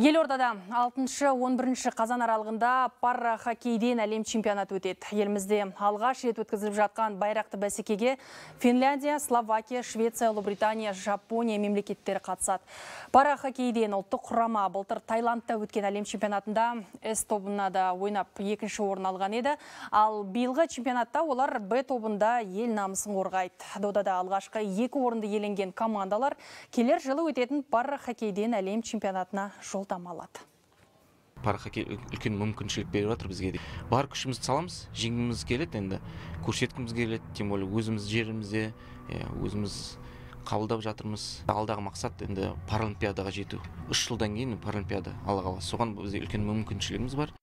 Елордада 6-11 қазан аралығында пара хоккейден әлем чемпионат өтеді. Елімізде алғаш рет өткізіліп жатқан байрақты бәсекеге Финляндия, Словакия, Швеция, Ұлыбритания, Жапония мемлекеттері қатысады. Пара хоккейден ұлттық құрама былтыр Таиландта өткен әлем чемпионатында С тобына да ойнап екінші орын алған еді. Ал биылғы чемпионатта олар Б тобында ел намысын қорғайды. Додада алғашқы екі орынды еленген командалар келер жылы өтетін пара хоккейден әлем чемпионатына жол жылдам алады парахоккей үлкен мүмкіншілік беріп жатыр бізге де бар күшімізді саламыз жеңгіміз келеді енді көрсеткіміз келеді тем более өзіміз жерімізде иә, өзіміз қабылдап жатырмыз алдағы мақсат енді паралимпиадаға жету үш жылдан кейін паралимпиада алла қаласа соған бізде үлкен мүмкіншілігіміз бар